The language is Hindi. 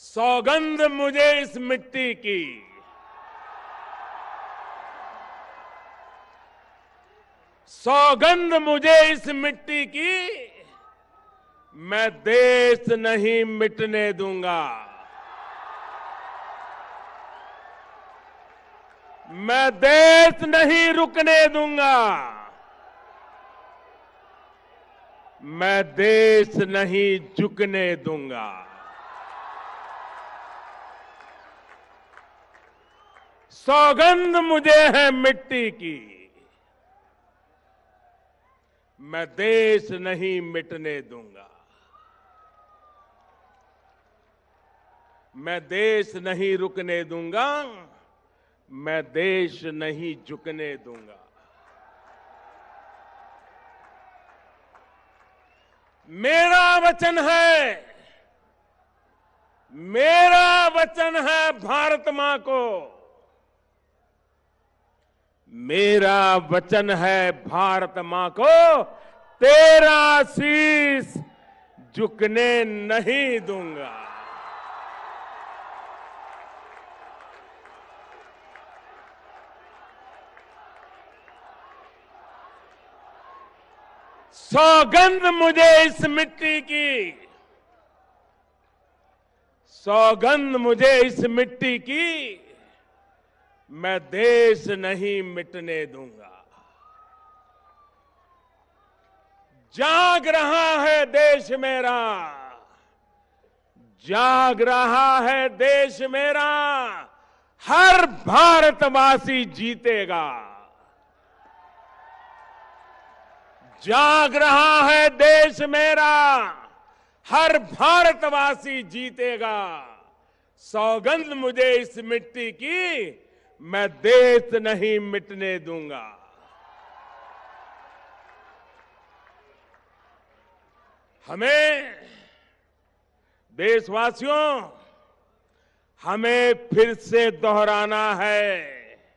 सौगंध मुझे इस मिट्टी की सौगंध मुझे इस मिट्टी की मैं देश नहीं मिटने दूंगा मैं देश नहीं रुकने दूंगा मैं देश नहीं झुकने दूंगा सौगंध मुझे है मिट्टी की मैं देश नहीं मिटने दूंगा मैं देश नहीं रुकने दूंगा मैं देश नहीं झुकने दूंगा मेरा वचन है मेरा वचन है भारत मां को मेरा वचन है भारत मां को तेरा शीश झुकने नहीं दूंगा सौगंध मुझे इस मिट्टी की सौगंध मुझे इस मिट्टी की मैं देश नहीं मिटने दूंगा जाग रहा है देश मेरा जाग रहा है देश मेरा हर भारतवासी जीतेगा जाग रहा है देश मेरा हर भारतवासी जीतेगा सौगंध मुझे इस मिट्टी की मैं देश नहीं मिटने दूंगा हमें देशवासियों हमें फिर से दोहराना है